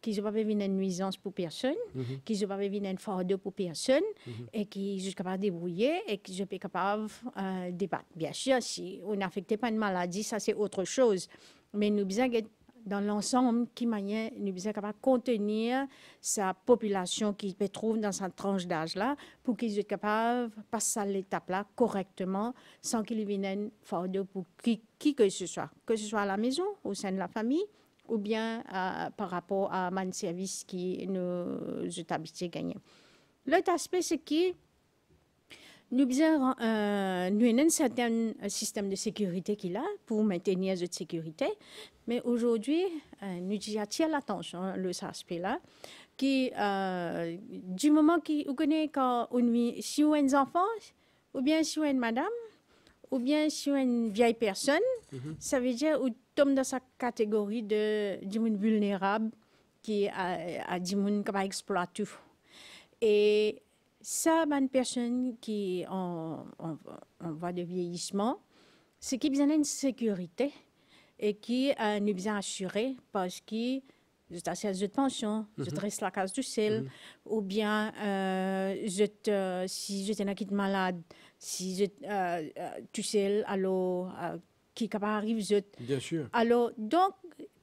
qu'ils ne pas vivre une nuisance pour personne, mhm. qu'ils ne pas une une fardeau pour personne, mhm. et qu'ils sont capables de débrouiller et qu'ils sont capables euh, de débattre. Bien sûr, si on n'affectait pas une maladie, ça c'est autre chose. Mais nous avons dans l'ensemble, qui manière capable contenir sa population qui se trouve dans cette tranche d'âge-là, pour qu'ils soient capables de passer à l'étape-là correctement, sans qu'ils viennent de pour qui, que ce soit, que ce soit à la maison, au sein de la famille, ou bien euh, par rapport à un service qui nous à gagner. L'autre aspect, c'est qui nous euh, avons un certain euh, système de sécurité qu'il a pour maintenir cette sécurité, mais aujourd'hui, euh, nous attirons l'attention, hein, le aspect-là, qui, du moment qu'on connaît quand on si on est enfant, ou bien si on madame, ou bien si on une vieille personne, mhm. ça veut dire qu'on tombe dans sa catégorie de, de vulnérable qui a, a monde tout. Et ça, une personne qui en, en, de vieillissement, c'est qui a une sécurité et qui a une bien assuré parce que je assez de pension, je te mhm. la case du sel, mhm. ou bien euh, je te, si je un malade, si je euh, euh, tu sais, alors qui arrive, je. Bien sûr. Alors, donc,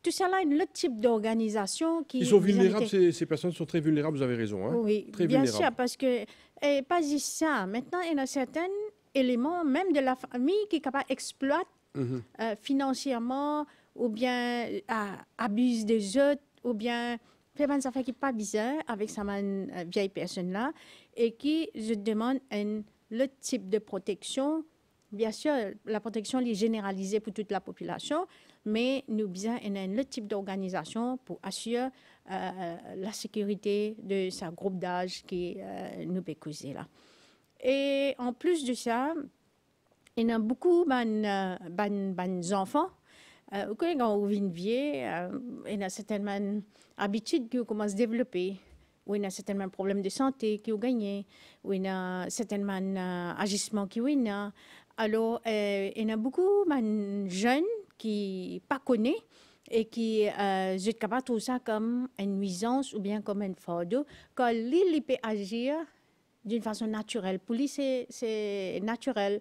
tout cela est le type d'organisation qui... Ils sont vulnérables, ces, personnes sont très vulnérables, vous avez raison. Hein oui, très bien sûr, parce que, et eh, pas juste ça, maintenant, il y a certain éléments, même de la famille, qui capable exploite mm-hmm. euh, financièrement, ou bien euh, abuse des autres, ou bien fait des affaires qui pas bizarre avec sa euh, vieille personne-là, et qui, je demande, un, le type de protection. Bien sûr, la protection est généralisée pour toute la population, mais nous bien un autre type d'organisation pour assurer euh, euh, la sécurité de ce groupe d'âge qui nous est euh, là. Et en plus de ça, il y a beaucoup d'enfants quand on vient il y a certaines habitudes qui commencent à se développer, ou y a certains problèmes de santé qui ont gagné, ou y a certains agissements qui ont Alors, il y a beaucoup de jeunes qui pas connaît et qui euh, je capable tout ça comme une nuisance ou bien comme une faute quand lui peut agir d'une façon naturelle pour lui c'est naturel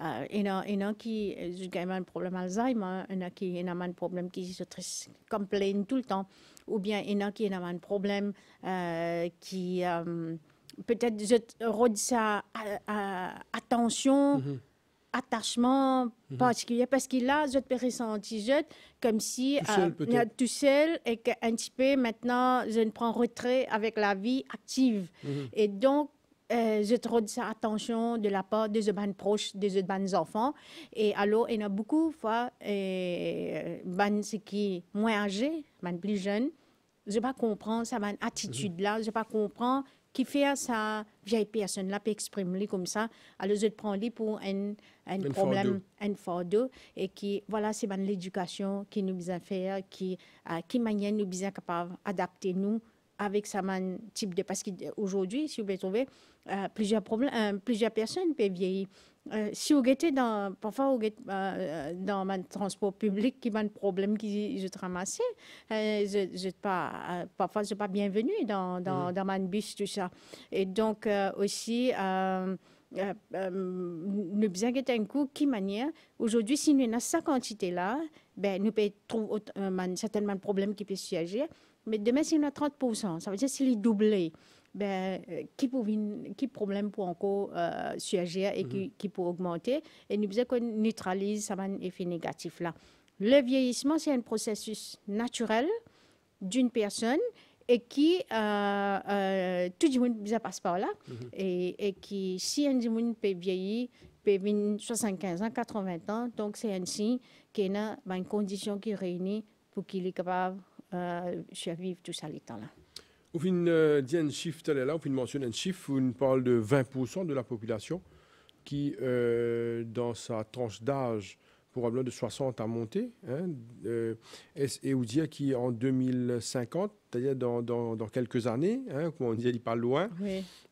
euh, il y en a qui ont euh, un problème Alzheimer il y en a qui un problème qui se complaint tout le temps ou bien il y en a qui a un problème euh, qui peut-être je ça à, à, attention mm-hmm attachement mhm. particulier parce qu'il a je ressenti ressentir je, comme si tout euh, seul, tout seul et qu'un petit peu maintenant, je ne prends retrait avec la vie active. Mhm. Et donc, j'ai euh, je trouve ça attention de la part des jeunes proches, des jeunes enfants. Et alors, il y en a beaucoup fois, et, ban euh, ce qui moins âgé ben, plus jeune je ne comprends sa mhm. attitude-là, je ne comprends qui fait ça, vieille personne là, peut exprimer comme ça, à les autres prendre pour un, un problème, un fardeau, et qui, voilà, c'est l'éducation qui nous a faire, qui, qui manière nous bien capable d'adapter nous avec sa man type de, parce qu'aujourd'hui, si vous pouvez trouver, euh, plusieurs problèmes, euh, plusieurs personnes peuvent vieillir euh, si vous êtes dans, parfois euh, euh, dans un transport public qui a un problème qui je ramassés. Parfois, je, je pas, parfois suis pas bienvenue dans dans, mm. bus tout ça. Et donc aussi nous bien que un coup qui manière aujourd'hui si nous avons cette quantité là, ben, nous peut trouver certainement un problème qui peut surgir. Mais demain si nous avons 30%, ça veut dire s'il est doublé ben, euh, qui pouvait, qui problème pour encore euh, surgir et qui, mhm. qui pour augmenter et nous disons qu'on neutralise ça un effet négatif là. Le vieillissement c'est un processus naturel d'une personne et qui euh, euh, tout le monde ça passe par là mhm. et, qui si un monde peut vieillir peut vivre 75 ans 80 ans donc c'est ainsi qu'il y a une condition qui réunit pour qu'il est capable de survivre tout ça les temps là. Vous avez une un chiffre, vous un chiffre, vous parle de 20% de la population qui, euh, dans sa tranche d'âge, probablement de 60 à monter, hein, euh, et vous dire qu'en 2050, c'est-à-dire dans, quelques années, hein, comme on dit il pas loin,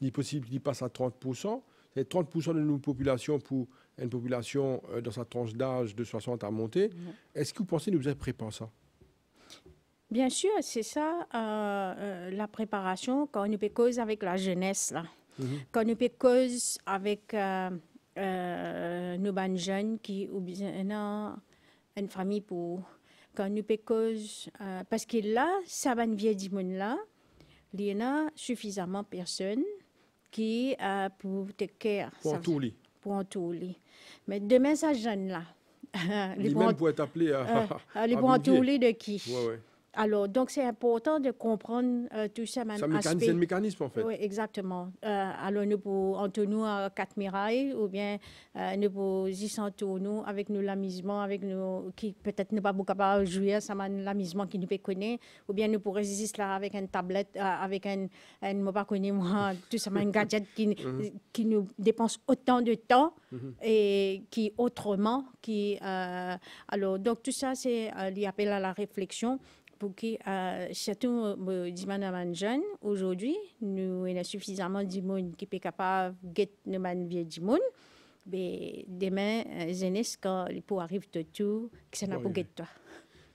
il est possible qu'il passe à 30%. C'est 30% de nos populations pour une population euh, dans sa tranche d'âge de 60 à monter. Est-ce que vous pensez que nous êtes prêts pour ça Bien sûr, c'est ça euh, euh, la préparation quand on cause avec la jeunesse, là. Mhm. Quand on cause avec euh, euh, nos jeunes qui ont besoin une famille pour. Quand on cause. Euh, parce que là, ça va du monde là, il y en a suffisamment de personnes qui pour te care. Pour entourer. Pour Mais demain, ça jeune là. les mêmes pour être appelé à. les pour entourer de qui ouais, ouais. Alors, donc, c'est important de comprendre euh, tout ça. C'est un mécanisme, en fait. Oui, exactement. Euh, alors, nous pouvons, entre nous, à euh, quatre mirailles, ou bien nous pouvons y sentir, nous, avec nous l'amusement, avec nous, qui peut-être ne pas beaucoup de jouer, ça l'amusement qui nous fait connaître, ou bien nous pouvons résister là avec une tablette, avec un, un mot pas moi, tout ça, un gadget mhm. qui, nous dépense autant de temps mhm. et qui, autrement, qui. alors, donc, tout ça, c'est l'appel à la réflexion pour que, euh, surtout euh, euh, man jeune, aujourd'hui, nous a suffisamment de monde qui est capable de get nos man vieux du Mais demain, euh, jeunesse, quand il peut arriver de tout, que ça n'a pas get toi.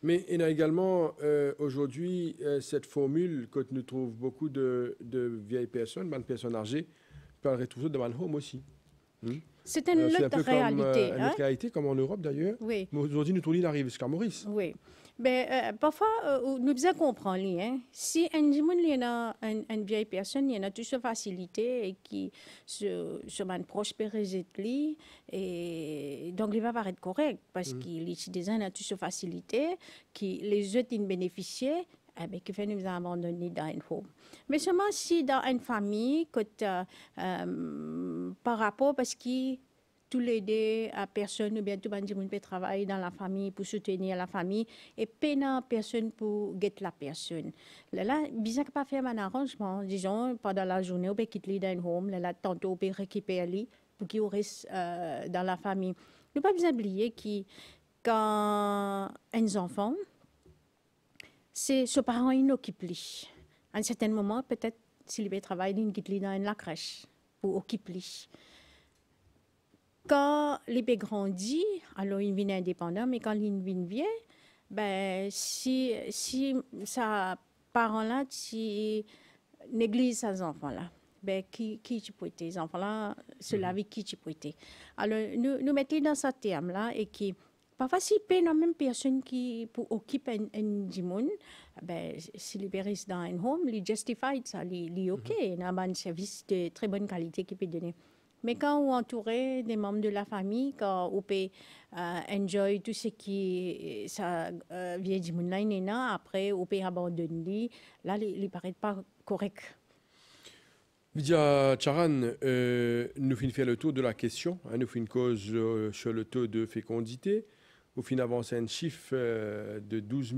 Mais il y a également aujourd'hui cette formule que nous trouvons beaucoup de, vieilles personnes, de personnes âgées, parleraient toujours de man home aussi. C'est une, autre réalité. Comme, une autre réalité, comme en Europe d'ailleurs. Mais aujourd'hui, nous tournons l'arrivée jusqu'à Maurice. Oui. Ben, euh, parfois, euh, nous devons comprendre, hein. Si un il une vieille personne, il y a toute cette facilité et qui se, se man prospérer et donc il va paraître correct parce que mm. qu'il citoyens ont a toute cette facilité qui les autres ils bénéficient avec eh ben, qui fait nous abandonner dans un home. Mais seulement si dans une famille, que, euh, par rapport parce qu'il tout l'aider à personne ou bien tout le monde peut travailler dans la famille pour soutenir la famille et à personne pour guetter la personne. Là, bien pas faire un arrangement, disons, pendant la journée, on peut quitter dans home, là, tantôt on peut récupérer pour qu'il reste euh, dans la famille. Ne pas oublier que quand un enfant, c'est ce parent l'occupe. À un certain moment, peut-être s'il veut travailler, il quitte dans la crèche pour occuper quand l'épée grandit, alors il devient indépendant, mais quand il vient ben, si, si sa parent-là, si néglige ses enfants-là, ben, qui, qui tu peux enfants-là, cela avec mhm. qui tu peux Alors, nous, nous mettons dans ce terme-là et qui, parfois, si peine la même personne qui occupe un, un ben, si libéré dans un home, il justifie ça, il est mhm. OK, il a un service de très bonne qualité qui peut donner. Mais quand on est entouré des membres de la famille, quand on peut enjoy tout ce qui euh, vient du monde après on peut abandonner, là, il ne paraît pas correct. Vidya Charan, euh, nous finissons faire le tour de la question. Hein, nous finissons une cause euh, sur le taux de fécondité. Au fin avance un chiffre de 12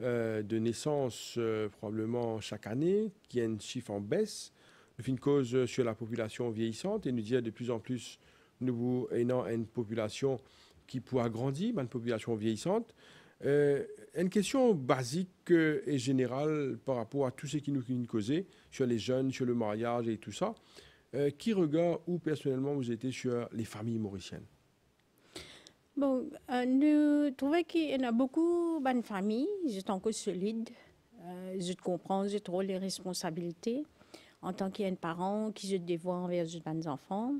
000 de naissances probablement chaque année, qui est un chiffre en baisse une cause sur la population vieillissante et nous dire de plus en plus, nous ayant une population qui pourra grandir, une population vieillissante. Euh, une question basique et générale par rapport à tout ce qui nous causait sur les jeunes, sur le mariage et tout ça. Euh, qui regarde ou personnellement vous étiez sur les familles mauriciennes Bon, euh, nous trouvons qu'il y en a beaucoup de familles, je suis encore solide, je comprends, je trop les responsabilités en tant qu'un parent qui se dévoie envers les enfants.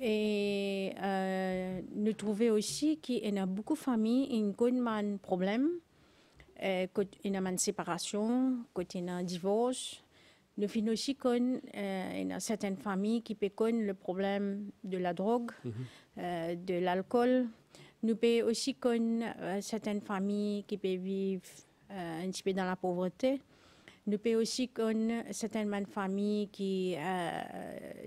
Et euh, nous trouvons aussi qu'il y a beaucoup de familles qui ont un problème, euh, qu'il une séparation, qu'il un divorce. Nous finissons aussi euh, a certaines familles qui connaissent le problème de la drogue, mhm. euh, de l'alcool. Nous pouvons aussi euh, certaines familles qui peuvent vivre un petit peu dans la pauvreté pouvons aussi connaître certaines familles qui euh,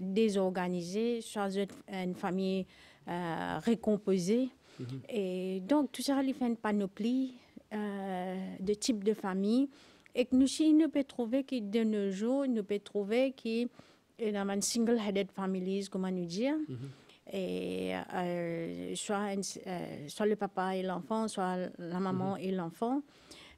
désorganisées, soit une famille euh, récomposée. Mm-hmm. Et donc, tout ça, il fait une panoplie euh, de types de familles. Et nous, aussi, nous peut trouver que, de nos jours, nous peut trouver qu'il y a une single-headed family, comment nous dire. Mm-hmm. Et euh, soit, le papa et l'enfant, soit la maman mm-hmm. et l'enfant.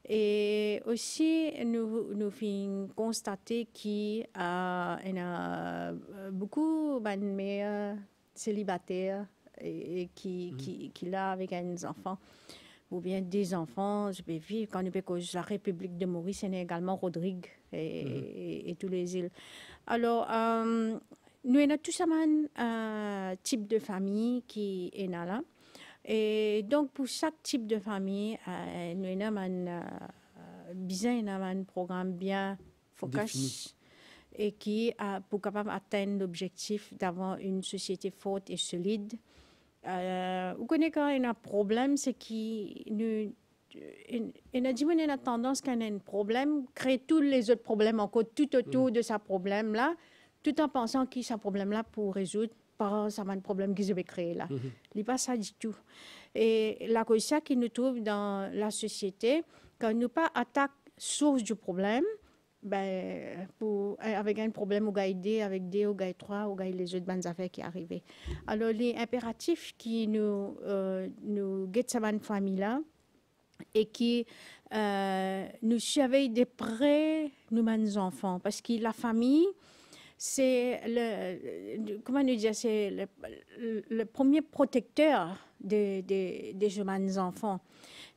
Et aussi, nous, nous fin constater qu'il y a beaucoup de ben, mères euh, célibataires et, qui, mhm. qui, qui là avec des enfants ou bien des enfants. Je vais vivre quand cause la République de Maurice et également Rodrigue mhm. et, et, tous les îles. Alors, euh, nous avons tous un type de famille qui est là. Et donc, pour chaque type de famille, euh, euh, nous avons un, programme bien focus et qui est pour capable atteindre l'objectif d'avoir une société forte et solide. Euh, vous connaissez quand il y a un problème, c'est qu'il y a une tendance a tendance qu'on a un problème, créer tous les autres problèmes encore tout autour mm. de ce problème-là, tout en pensant a ce problème-là pour résoudre par un problème qu'ils avaient créé là. Mhm. les passages pas ça du tout. Et la ça qui nous trouve dans la société, quand nous pas attaque source du problème, ben, pour, euh, avec un problème au gars avec des au gars 3, ou les autres bonnes affaires qui arrivent. Alors, les impératifs qui nous, euh, nous guettent sa famille là, et qui euh, nous surveille de près, nous, nos enfants, parce que la famille, c'est le, comment c'est le, premier protecteur des, jeunes enfants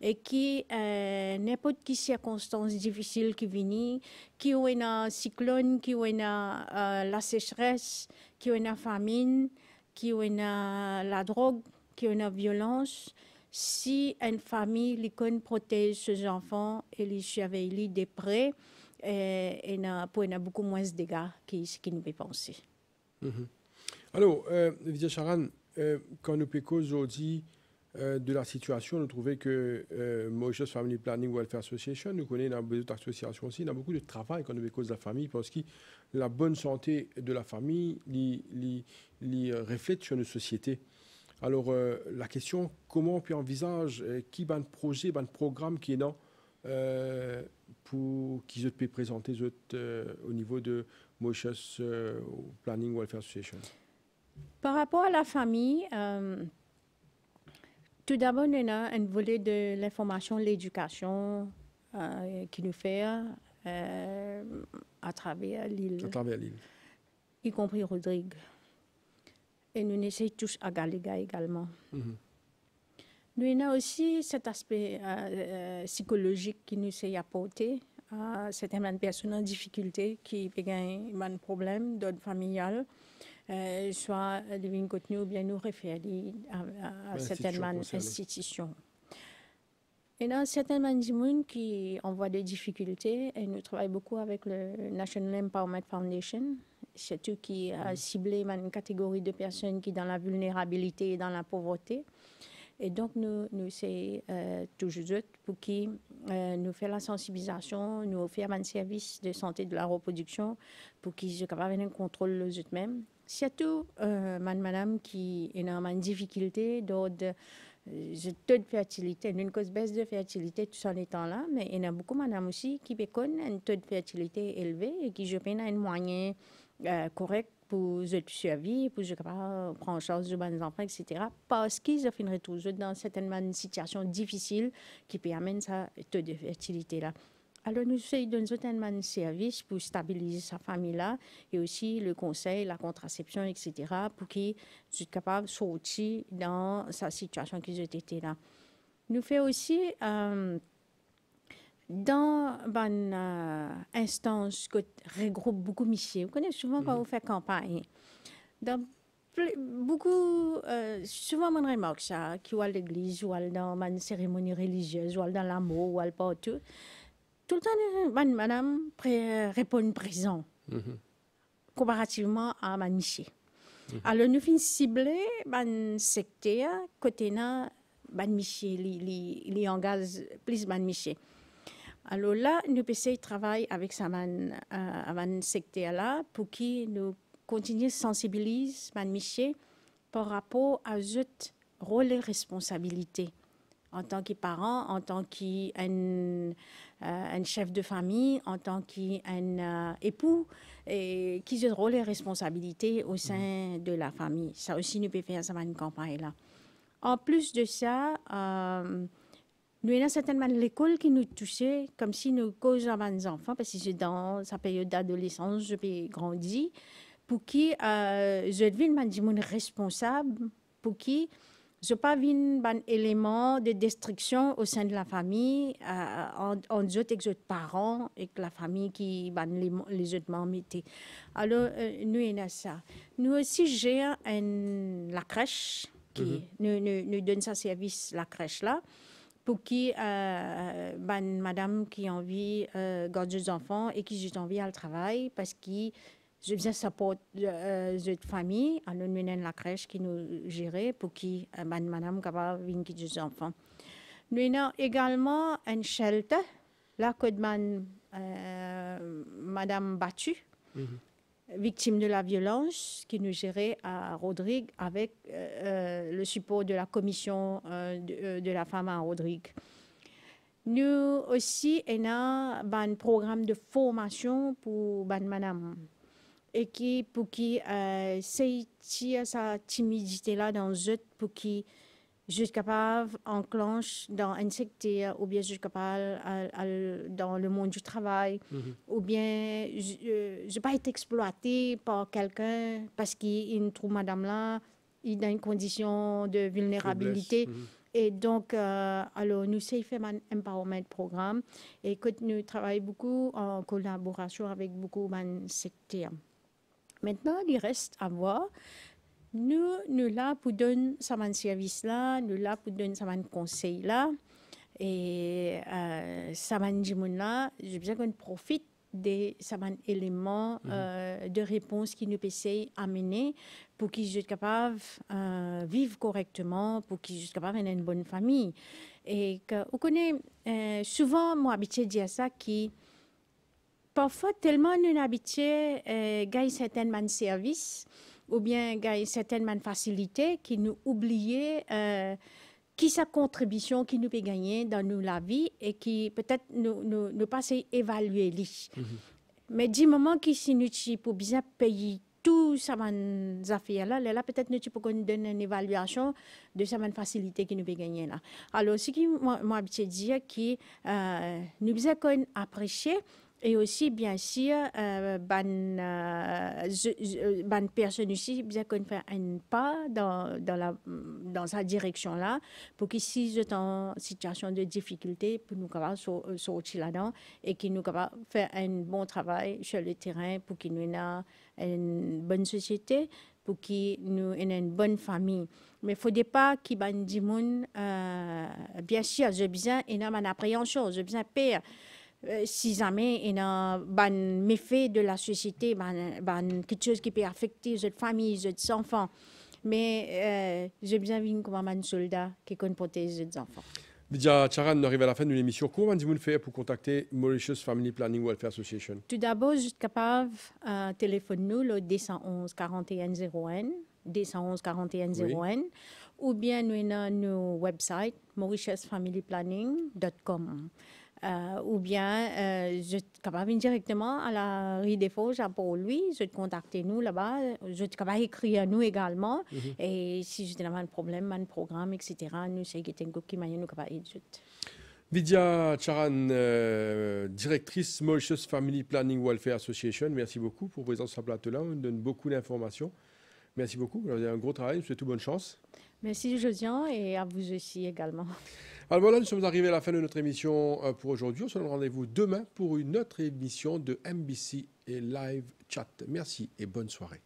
et qui euh, n'importe quelle circonstance difficile qui vient, qui ou un cyclone, qui ou euh, la sécheresse, qui ou la famine, qui ou la drogue, qui ou la violence, si une famille l'icône protège ses enfants et les surveille de près, et, il a a beaucoup moins de dégâts qui, qui nous penser. Mm Alors, euh, euh, quand nous parlons aujourd'hui euh, de la situation, nous trouvons que euh, Family Planning Welfare Association, nous connaissons dans d'autres associations aussi, il a beaucoup de travail quand nous parlons de la famille, parce que la bonne santé de la famille les, reflète sur nos sociétés. Alors, euh, la question, comment on peut envisager qui un projet, un programme qui est dans pour qui peut présenter euh, au niveau de Moshe's euh, Planning Welfare Association Par rapport à la famille, euh, tout d'abord, y a un volet de l'information, l'éducation qui nous fait à travers l'île. Y compris Rodrigue. Et nous essayons tous à Galiga également. Mm-hmm. Nous avons aussi cet aspect euh, euh, psychologique qui nous s'est apporté. à certaines personnes en difficulté qui ont des problème d'ordre familial. Euh, soit les ou bien nous référer à, à, certaines institutions. Et dans certaines personnes qui envoient des difficultés, et nous travaillons beaucoup avec le National Empowerment Foundation, c'est tout qui a euh, mm. ciblé une catégorie de personnes qui sont dans la vulnérabilité et dans la pauvreté. Et donc, nous, nous c'est euh, toujours pour qui euh, nous fait la sensibilisation, nous offrir un service de santé de la reproduction pour qu'ils soient capables de contrôler eux-mêmes. Surtout, tout, euh, madame qui est en difficulté d'ordre taux de fertilité, une cause baisse de fertilité tout en étant là, mais il y en a beaucoup, madame aussi, qui connaissent un taux de fertilité élevé et qui, je pense, un moyen correct pour être survie, pour prendre en charge des enfants, etc. Parce qu'ils finiraient toujours dans certainement une situation difficile qui peut amener ça de fertilité là. Alors, nous essayons de certain service pour stabiliser sa famille-là et aussi le conseil, la contraception, etc., pour qu'ils soient capables de sortir dans sa situation qu'ils ont été là. Nous faisons aussi... Euh, dans une euh, instance qui regroupe beaucoup de Miché, vous connaissez souvent quand mhm. vous faites campagne, beaucoup, euh, souvent, on remarque ça, qui à l'église, ou dans ben, une cérémonie religieuse, ou dans l'amour, ou partout. Tout le temps, ben, madame répond présent, mhm. comparativement à ben, ma à mhm. Alors, nous finissons cibler un secteur, côté là, ban qui engage plus ban miché. Alors là, nous de travailler avec Saman euh, là pour qui nous continue à sensibiliser Man Miché par rapport à cette rôle et responsabilité en tant que parent, en tant qu'un euh, chef de famille, en tant qu'un euh, époux, et qui se rôle et responsabilité au mm. sein de la famille. Ça aussi, nous peut faire ça une campagne là. En plus de ça, euh, nous avons certainement l'école qui nous touchait comme si nous causions des enfants, parce que c'est dans sa période d'adolescence, je vais grandi, pour qui euh, je je m'a mon responsable, pour qui je pas vu un élément de destruction au sein de la famille, euh, entre en, autres et autres parents et que la famille qui ben, les, les autres Alors, euh, nous, avons ça. Nous aussi, j'ai la crèche qui mhm. nous, donne ce service, la crèche là pour qui, euh, euh ben, madame qui a envie euh, garder des enfants et qui juste envie à le travail parce que je viens supporter euh, cette famille, à avons la crèche qui nous gérait pour qui, madame euh, ben, madame capable de des enfants. Nous avons également un shelter, là que euh, madame battue. Mm-hmm victime de la violence qui nous gérait à Rodrigue avec euh, euh, le support de la commission euh, de, la femme à Rodrigue. Nous aussi, on a un programme de formation pour madame et qui pour qui euh, sa timidité là dans eux pour qui jusqu'à enclenche dans un secteur ou bien capable dans le monde du travail, mhm. ou bien je n'ai euh, pas été exploité par quelqu'un parce qu'il trouve madame là, il dans une condition de vulnérabilité. Mhm. Et donc, euh, alors, nous, c'est fait un empowerment programme et que nous travaillons beaucoup en collaboration avec beaucoup de secteurs. Maintenant, il reste à voir nous, nous là pour donner ça service là, nous là pour donner ça conseil là. Et euh, ça euh, dimoun là, j'ai besoin qu'on profite des éléments mhm. euh, de réponse qui nous essaye amener pour qu'ils soient capables euh, vivre correctement, pour qu'ils soient capables d'avoir une bonne famille. Et que, on connaît euh, souvent, moi, habitué dire ça, qui parfois tellement nous habitués à certains services, ou bien gagner certaines facilités qui nous oubliait euh, qui sa contribution qui nous peut gagner dans nous la vie et qui peut-être nous, nous, nous évaluer mm-hmm. Mais du moment qui s'inutile pour bien payer tout ces affaire là, là peut-être nous pouvons nous donner une évaluation de sa facilité qui nous peut gagner là. Alors ce qui moi, dit, c'est dire qui euh, nous bien apprécier et aussi, bien sûr, euh, ben, personne ici, bien qu'on un pas dans, dans, la, dans sa direction-là, pour qu'ici, si je suis en situation de difficulté, pour nous capables euh, sortir là-dedans et qu'ils nous capables faire un bon travail sur le terrain pour qu'il nous ait une bonne société, pour qu'il nous ait une bonne famille. Mais il ne faut pas qu'il y ait gens, bien sûr, j'ai besoin d'une appréhension, j'ai besoin de père. Euh, si jamais il y a un ben, méfait de la société, ben, ben, quelque chose qui peut affecter cette famille, ces enfants. Mais euh, j'ai bien vu comment un soldat qui peut protéger les enfants. Vidya Charan, on arrive à la fin de l'émission. Comment vous le faire pour contacter Mauritius Family Planning Welfare Association Tout d'abord, je capable de euh, téléphoner nous le 211 41 01, ou bien nous avons notre website mauritiusfamilyplanning.com. Euh, ou bien, euh, je venir directement à la rue des Fauges pour lui, je te contacter nous là-bas, je travaille écrire à nous également. Mhm. Et si j'ai un problème, un programme, etc., nous, c'est qui va nous Vidya Charan, euh, directrice Mauritius Family Planning Welfare Association, merci beaucoup pour présence sur plateau-là. On donne beaucoup d'informations. Merci beaucoup. Vous avez un gros travail. Je vous souhaite toute bonne chance. Merci Josian et à vous aussi également. Alors voilà, nous sommes arrivés à la fin de notre émission euh, pour aujourd'hui. On se donne rendez-vous demain pour une autre émission de MBC et Live Chat. Merci et bonne soirée.